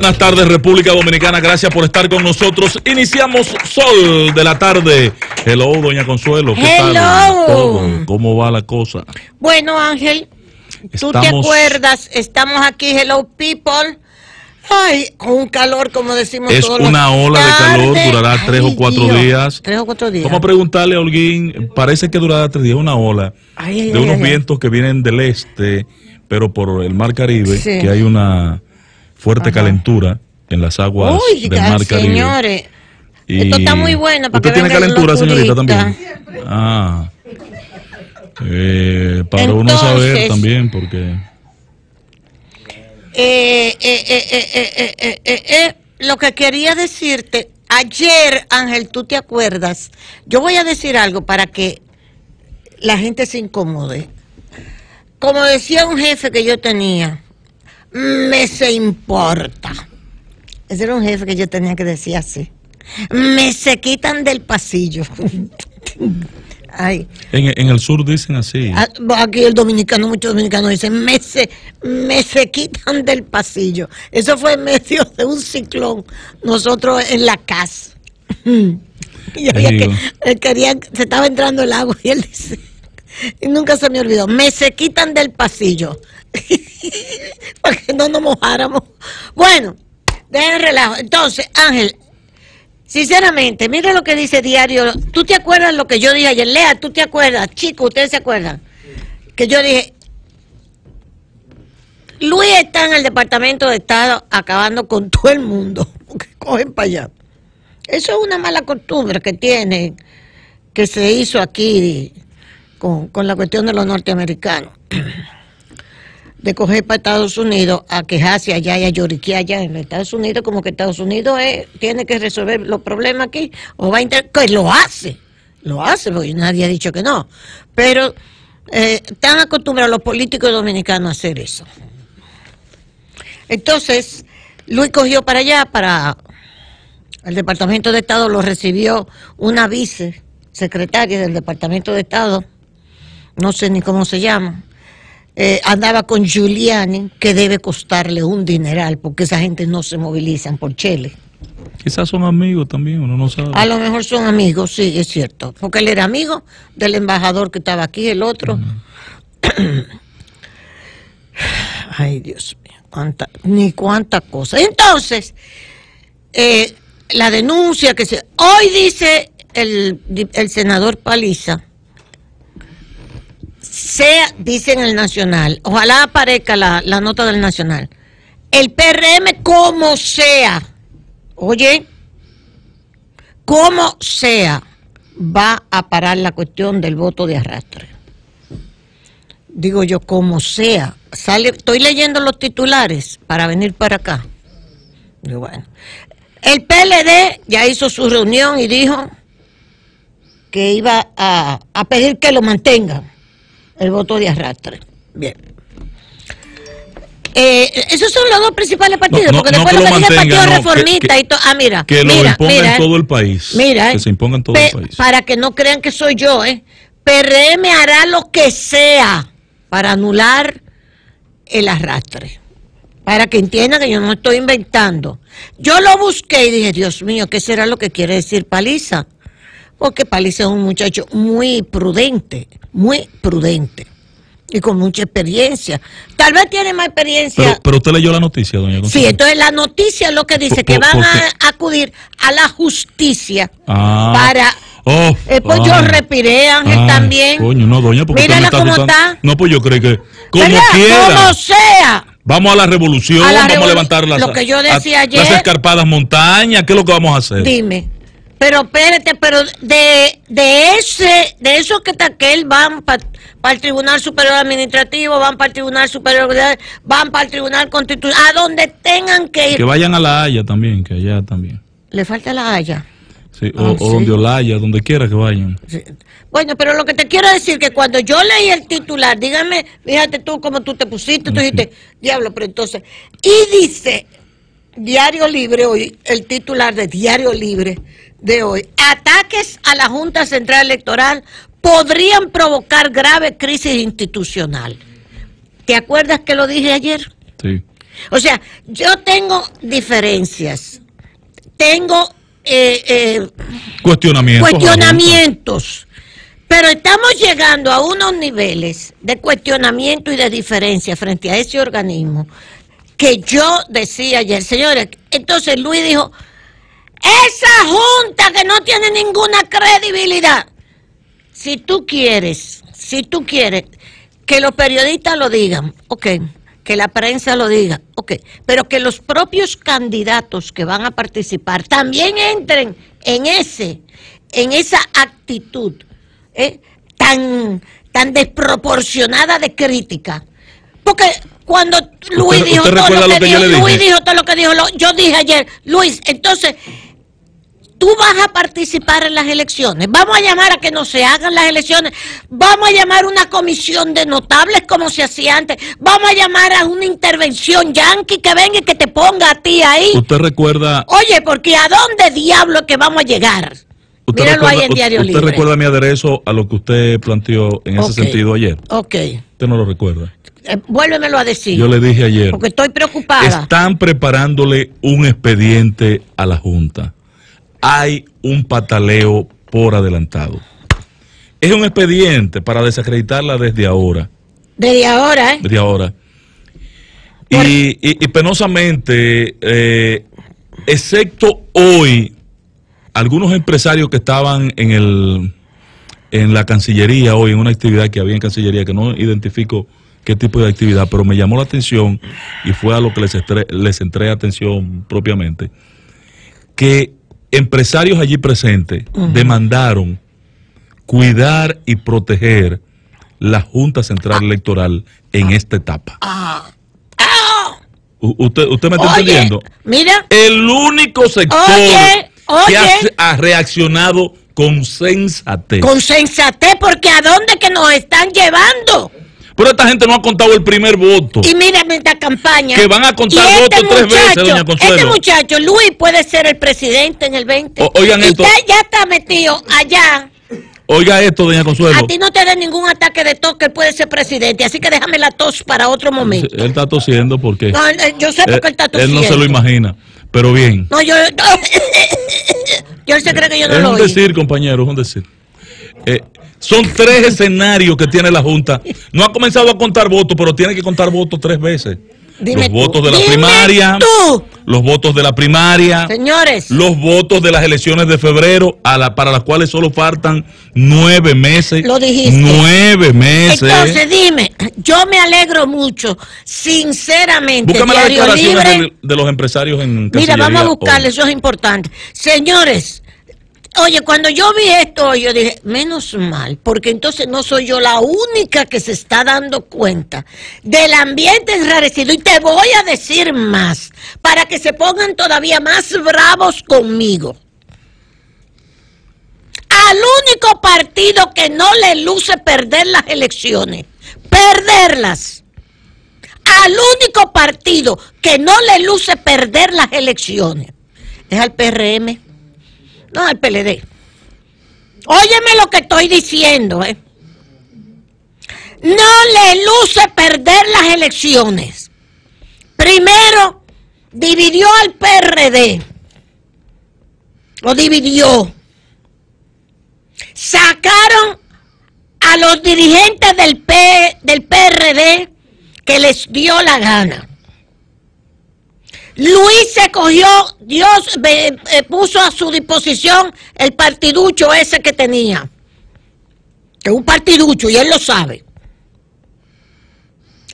Buenas tardes República Dominicana, gracias por estar con nosotros. Iniciamos Sol de la tarde. Hello, doña Consuelo. ¿Qué Tal? ¿Cómo, ¿Cómo va la cosa? Bueno Ángel, tú te acuerdas, estamos aquí, Hello People. Ay, un calor, como decimos es una ola de calor, durará tres o cuatro días. Tres o cuatro días. Vamos a preguntarle a Holguín, parece que durará tres días, una ola de unos vientos que vienen del este, pero por el mar Caribe, que hay una fuerte calentura en las aguas Uy, del Mar Caribe. señores. Esto está muy bueno. Para que tiene calentura, señorita, también? Ah. para uno saber también, porque... Eh, eh, lo que quería decirte, ayer, Ángel, tú te acuerdas, yo voy a decir algo para que la gente se incomode. Como decía un jefe que yo tenía, me se importa. Ese era un jefe que yo tenía que decir así. Me se quitan del pasillo. En, el sur dicen así. Ah, aquí el dominicano, muchos dominicanos dicen, me se, me se quitan del pasillo. Eso fue en medio de un ciclón, nosotros en la casa. Y había que, se estaba entrando el agua y él dice, y nunca se me olvidó, me se quitan del pasillo. para que no nos mojáramos. Bueno, dejen relajo. Entonces, Ángel, sinceramente, mira lo que dice Diario. ¿Tú te acuerdas lo que yo dije ayer? Lea, ¿tú te acuerdas? Chicos, ¿ustedes se acuerdan? Que yo dije, Luis está en el Departamento de Estado acabando con todo el mundo, porque cogen para allá. Eso es una mala costumbre que tienen, que se hizo aquí con, con la cuestión de los norteamericanos. de coger para Estados Unidos a quejarse allá y a lloriquear allá en Estados Unidos, como que Estados Unidos tiene que resolver los problemas aquí, o va a inter que lo hace, lo hace, porque nadie ha dicho que no. Pero eh, están acostumbrados los políticos dominicanos a hacer eso. Entonces, Luis cogió para allá, para el Departamento de Estado, lo recibió una vice secretaria del Departamento de Estado, no sé ni cómo se llama eh, andaba con Giuliani, que debe costarle un dineral, porque esa gente no se movilizan por Chile. Quizás son amigos también, uno no sabe. A lo mejor son amigos, sí, es cierto. Porque él era amigo del embajador que estaba aquí, el otro. Ay, Dios mío, cuánta, ni cuánta cosa. Entonces, eh, la denuncia que se... Hoy dice el, el senador Paliza sea, dice el Nacional, ojalá aparezca la, nota del Nacional, el PRM como sea, oye, como sea, va a parar la cuestión del voto de arrastre. Digo yo, como sea, estoy leyendo los titulares para venir para acá. el PLD ya hizo su reunión y dijo que iba a, a pedir que lo mantengan el voto de arrastre. Bien. Eh, esos son los dos principales partidos, porque después lo, que dice el Partido Reformista y todo. Ah, mira. Que mira, lo imponga mira, en todo el país. Mira, que se imponga en todo el país. Para que no crean que soy yo, ¿eh? PRM hará lo que sea para anular el arrastre. Para que entiendan que yo no estoy inventando. Yo lo busqué y dije, Dios mío, ¿qué será lo que quiere decir paliza? porque Paliza es un muchacho muy prudente, muy prudente y con mucha experiencia. Tal vez tiene más experiencia. Pero, usted leyó la noticia, doña González. Sí, entonces la noticia es lo que dice, que van a acudir a la justicia ah. para... Oh, pues yo respiré, Ángel, también. Coño, no, doña, porque Mírala está cómo está. No, pues yo creo que... Como quiera. Vamos a la revolución, vamos a levantar las... Lo que yo decía ayer. Las escarpadas montañas, ¿qué es lo que vamos a hacer? Dime. Pero espérate, pero de, de ese, de eso que van para pa el Tribunal Superior Administrativo, van para el Tribunal Superior, van para el Tribunal Constitucional, a donde tengan que ir. Que vayan a la Haya también, que allá también. Le falta la Haya. Sí, o, ah, donde o La donde donde quiera que vayan. Bueno, pero lo que te quiero decir que cuando yo leí el titular, dígame, fíjate tú cómo tú te pusiste, tú ah, dijiste, diablo, pero entonces, y dice Diario Libre hoy, el titular de Diario Libre, de hoy. Ataques a la Junta Central Electoral podrían provocar grave crisis institucional. ¿Te acuerdas que lo dije ayer? Sí. O sea, yo tengo diferencias, tengo eh, eh cuestionamientos, cuestionamientos pero estamos llegando a unos niveles de cuestionamiento y de diferencia frente a ese organismo que yo decía ayer, señores, entonces Luis dijo, esa junta que no tiene ninguna credibilidad. Si tú quieres, si tú quieres que los periodistas lo digan, ok, que la prensa lo diga, ok, pero que los propios candidatos que van a participar también entren en ese, en esa actitud ¿eh? tan, tan desproporcionada de crítica. Porque cuando Luis dijo todo lo que dijo, Luis dijo todo lo que dijo, yo dije ayer, Luis, entonces tú vas a participar en las elecciones, vamos a llamar a que no se hagan las elecciones, vamos a llamar una comisión de notables como se hacía antes, vamos a llamar a una intervención yanqui que venga y que te ponga a ti ahí. ¿Usted recuerda? Oye, porque ¿a dónde diablo es que vamos a llegar? Míralo recuerda, ahí en Diario usted recuerda mi aderezo a lo que usted planteó en ese sentido ayer? Ok. Usted no lo recuerda. Eh, vuélvemelo a decir. Yo le dije ayer. Porque estoy preocupada. Están preparándole un expediente a la Junta hay un pataleo por adelantado. Es un expediente para desacreditarla desde ahora. Desde ahora, ¿eh? Desde ahora. Y, penosamente, eh, excepto hoy, algunos empresarios que estaban en el en la Cancillería hoy, en una actividad que había en Cancillería, que no identifico qué tipo de actividad, pero me llamó la atención y fue a lo que les, les entré atención propiamente, que empresarios allí presentes demandaron cuidar y proteger la Junta Central Electoral en esta etapa. Ah. Usted, me está entendiendo? Mira. El único sector que ha, reaccionado con sensatez. Con sensatez, porque ¿a dónde que nos están llevando? Pero esta gente no ha contado el primer voto. Y mírame esta campaña. Que van a contar este votos tres veces, doña Consuelo. Este muchacho, Luis, puede ser el presidente en el 20. oigan esto. ya está metido allá. Oiga esto, doña Consuelo. A ti no te dé ningún ataque de tos que él puede ser presidente, así que déjame la tos para otro momento. Él está tosiendo porque... No, eh, yo sé por qué él está tosiendo. Eh, él no se lo imagina, pero bien. No, yo... yo él se cree que yo no es lo Es un decir, compañero, es un decir. Eh, son tres escenarios que tiene la Junta. No ha comenzado a contar votos, pero tiene que contar votos tres veces. los votos de la primaria, los votos de la primaria, señores, los votos de las elecciones de febrero, a la, para las cuales solo faltan nueve meses. Lo dijiste. Nueve meses. Entonces dime, yo me alegro mucho, sinceramente. Búscame las declaraciones de, los empresarios en Mira, vamos a buscarle, eso es importante. Señores, Oye, cuando yo vi esto, yo dije, menos mal, porque entonces no soy yo la única que se está dando cuenta del ambiente enrarecido. Y te voy a decir más, para que se pongan todavía más bravos conmigo. Al único partido que no le luce perder las elecciones, perderlas. Al único partido que no le luce perder las elecciones es al PRM. No, al PLD. Óyeme lo que estoy diciendo, ¿eh? No le luce perder las elecciones. Primero, dividió al PRD. Lo dividió. Sacaron a los dirigentes del, P, del PRD que les dio la gana. Luis se cogió, Dios eh, puso a su disposición el partiducho ese que tenía. Que es un partiducho y él lo sabe.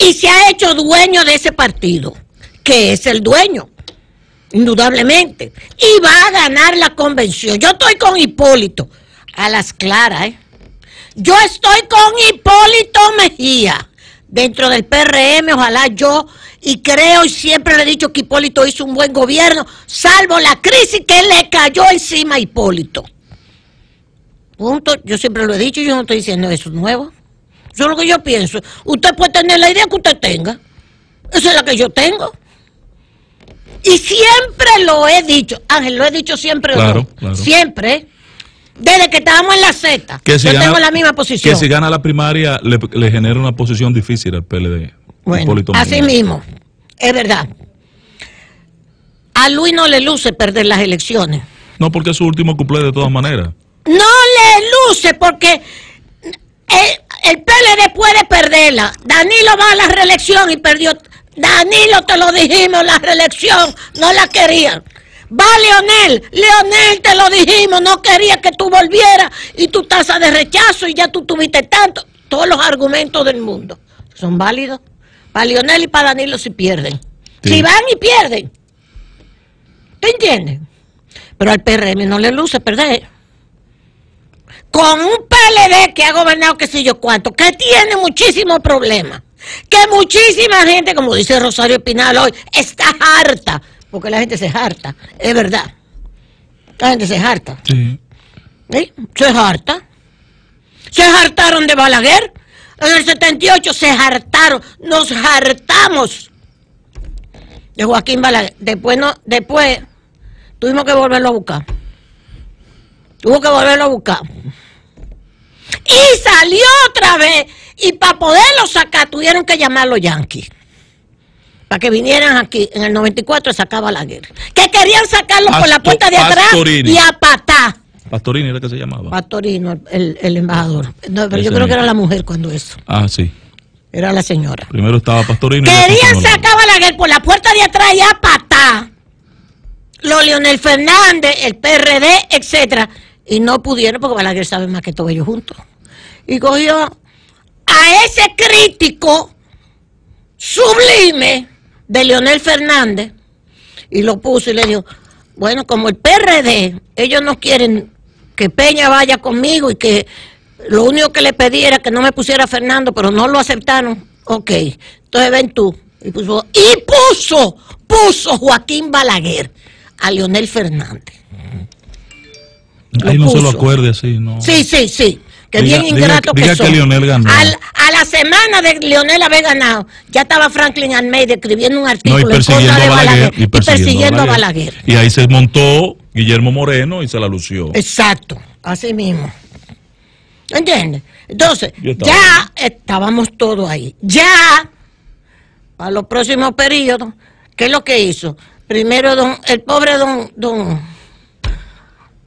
Y se ha hecho dueño de ese partido, que es el dueño, indudablemente. Y va a ganar la convención. Yo estoy con Hipólito, a las claras, ¿eh? Yo estoy con Hipólito Mejía, dentro del PRM, ojalá yo y creo y siempre le he dicho que Hipólito hizo un buen gobierno, salvo la crisis que le cayó encima a Hipólito. Punto, yo siempre lo he dicho, yo no estoy diciendo eso nuevo. Eso lo que yo pienso. Usted puede tener la idea que usted tenga. Esa es la que yo tengo. Y siempre lo he dicho, Ángel, lo he dicho siempre. Claro, Siempre. Desde que estábamos en la Z, yo tengo la misma posición. Que si gana la primaria, le genera una posición difícil al PLD así mismo, es verdad. A Luis no le luce perder las elecciones. No, porque es su último cumple de todas maneras. No le luce porque el, el PLD puede perderla. Danilo va a la reelección y perdió. Danilo, te lo dijimos, la reelección no la querían. Va Leonel, Leonel te lo dijimos, no quería que tú volvieras y tu tasa de rechazo y ya tú tuviste tanto. Todos los argumentos del mundo son válidos. Para Lionel y para Danilo si pierden. Si van y pierden. ¿Te entiendes? Pero al PRM no le luce ¿verdad?... Con un PLD que ha gobernado qué sé yo cuánto, que tiene muchísimos problemas. Que muchísima gente, como dice Rosario Pinal hoy, está harta. Porque la gente se harta, es verdad. La gente se harta. Sí. Se harta. Se hartaron de Balaguer. En el 78 se hartaron, nos hartamos de Joaquín Balaguer. Después, no, después tuvimos que volverlo a buscar. Tuvo que volverlo a buscar. Y salió otra vez. Y para poderlo sacar tuvieron que llamar los yanquis. Para que vinieran aquí en el 94 sacaba la guerra. Que querían sacarlo por la puerta de atrás y a patá. Pastorino era que se llamaba. Pastorino, el, embajador. pero yo creo que era la mujer cuando eso. Ah, sí. Era la señora. Primero estaba Pastorino. Querían sacar a Balaguer por la puerta de atrás y a patá. Los Leonel Fernández, el PRD, etcétera. Y no pudieron porque Balaguer sabe más que todos ellos juntos. Y cogió a ese crítico sublime de Leonel Fernández y lo puso y le dijo, bueno, como el PRD, ellos no quieren que Peña vaya conmigo y que lo único que le pedí era que no me pusiera Fernando, pero no lo aceptaron. Ok, entonces ven tú. Y puso, y puso, puso Joaquín Balaguer a Leonel Fernández. Ahí no se lo acuerde, así... no. Sí, sí, sí. Que bien ingrato diga, que, diga ganó. a la semana de Lionel haber ganado, ya estaba Franklin Almeida escribiendo un artículo no, y persiguiendo contra Balaguer, y persiguiendo, a Balaguer. Y ahí se montó Guillermo Moreno y se la lució. Exacto, así mismo. ¿Entiendes? Entonces, ya estábamos todos ahí. Ya, para los próximos periodos, ¿qué es lo que hizo? Primero, don, el pobre don, don,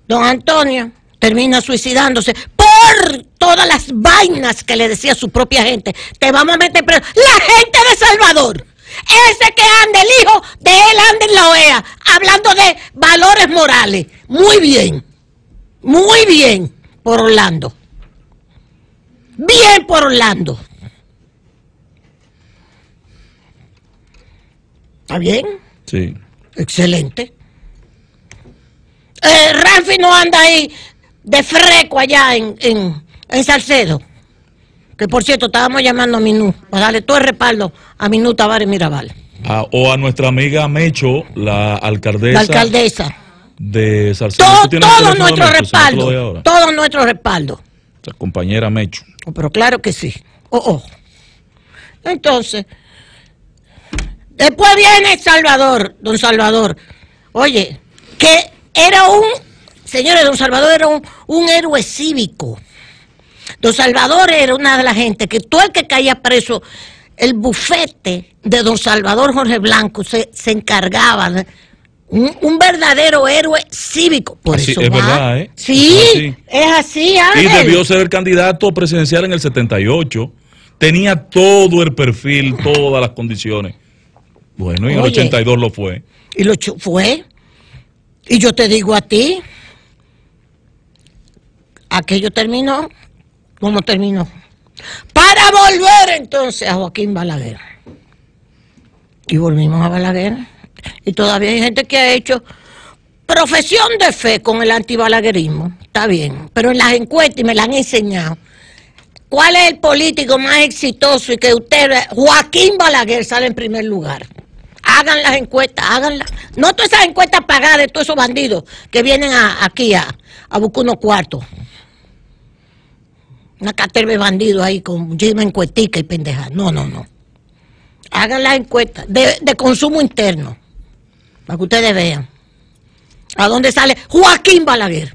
don Antonio termina suicidándose por todas las vainas que le decía su propia gente. Te vamos a meter preso. La gente de Salvador. Ese que anda el hijo de él anda en la OEA, hablando de valores morales. Muy bien, muy bien por Orlando. Bien por Orlando. ¿Está bien? Sí. Excelente. Eh, no anda ahí de freco allá en Salcedo que por cierto estábamos llamando a Minú, para darle todo el respaldo a Minú Tavares Mirabal. Ah, o a nuestra amiga Mecho, la alcaldesa. alcaldesa. De Salcedo. Todo, nuestro respaldo. todo nuestro respaldo. La compañera Mecho. Oh, pero claro que sí. Oh, oh. Entonces, después viene Salvador, don Salvador. Oye, que era un, señores, don Salvador era un héroe cívico. Don Salvador era una de las gente que todo el que caía preso, el bufete de Don Salvador Jorge Blanco se, encargaba. De, un, verdadero héroe cívico. Por es verdad, ¿eh? Sí, es así, Y debió ser el candidato presidencial en el 78. Tenía todo el perfil, todas las condiciones. Bueno, y en el 82 lo fue. Y lo fue. Y yo te digo a ti, aquello terminó como terminó, para volver entonces a Joaquín Balaguer. Y volvimos a Balaguer. Y todavía hay gente que ha hecho profesión de fe con el antibalaguerismo. Está bien. Pero en las encuestas, y me las han enseñado, ¿cuál es el político más exitoso y que usted, Joaquín Balaguer, sale en primer lugar? Hagan las encuestas, háganlas. No todas esas encuestas pagadas de todos esos bandidos que vienen aquí a, a buscar unos cuartos una caterva de bandidos ahí con muchísima encuetica y pendeja. No, no, no. Hagan la encuesta de, de consumo interno, para que ustedes vean. ¿A dónde sale Joaquín Balaguer?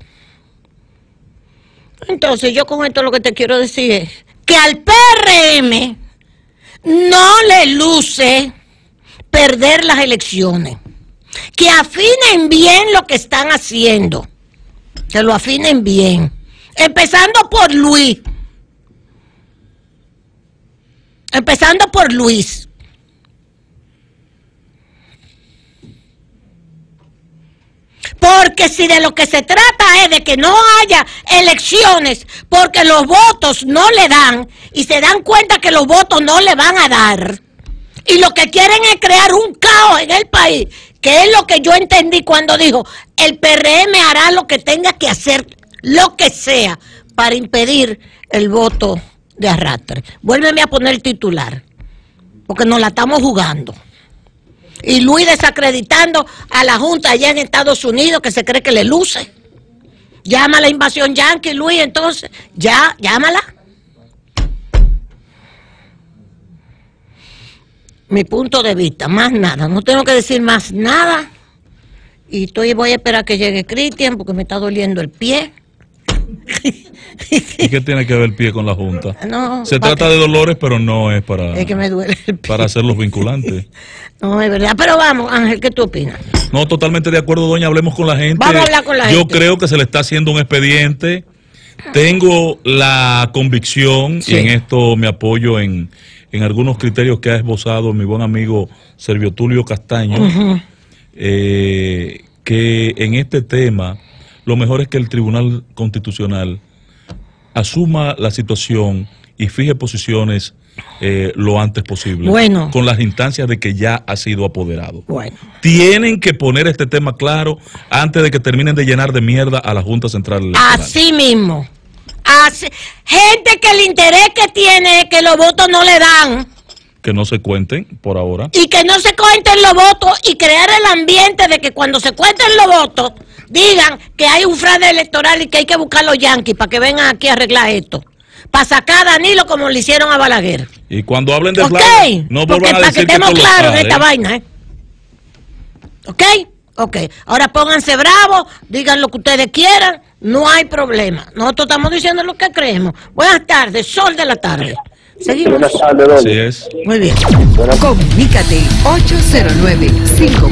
Entonces yo con esto lo que te quiero decir es que al PRM no le luce perder las elecciones. Que afinen bien lo que están haciendo. Que lo afinen bien. Empezando por Luis. Empezando por Luis. Porque si de lo que se trata es de que no haya elecciones porque los votos no le dan y se dan cuenta que los votos no le van a dar y lo que quieren es crear un caos en el país, que es lo que yo entendí cuando dijo, el PRM hará lo que tenga que hacer, lo que sea, para impedir el voto de arrastre. Vuélveme a poner titular, porque nos la estamos jugando. Y Luis desacreditando a la Junta allá en Estados Unidos, que se cree que le luce. Llama la invasión yankee, Luis, entonces, ya, llámala. Mi punto de vista, más nada, no tengo que decir más nada. Y estoy, voy a esperar que llegue Cristian porque me está doliendo el pie. ¿Y qué tiene que ver el pie con la Junta? Se trata de dolores, pero no es para... Es que me hacerlos vinculantes. No, es verdad. Pero vamos, Ángel, ¿qué tú opinas? No, totalmente de acuerdo, doña. Hablemos con la gente. Vamos a hablar con la gente. Yo creo que se le está haciendo un expediente. Tengo la convicción, y en esto me apoyo en, algunos criterios que ha esbozado mi buen amigo Servio Tulio Castaño, eh, que en este tema lo mejor es que el Tribunal Constitucional asuma la situación y fije posiciones eh, lo antes posible bueno. con las instancias de que ya ha sido apoderado. Bueno. Tienen que poner este tema claro antes de que terminen de llenar de mierda a la Junta Central Electoral. Así mismo. Así, gente que el interés que tiene es que los votos no le dan. Que no se cuenten por ahora. Y que no se cuenten los votos y crear el ambiente de que cuando se cuenten los votos digan que hay un fraude electoral y que hay que buscar a los yanquis para que vengan aquí a arreglar esto. Para sacar a Danilo como le hicieron a Balaguer. Y cuando hablen de okay. no Porque para que estemos claros en esta vaina, ¿eh? ¿Ok? Ok. Ahora pónganse bravos, digan lo que ustedes quieran, no hay problema. Nosotros estamos diciendo lo que creemos. Buenas tardes, sol de la tarde. Seguimos. Buenas Así es. Muy bien. Comunícate 809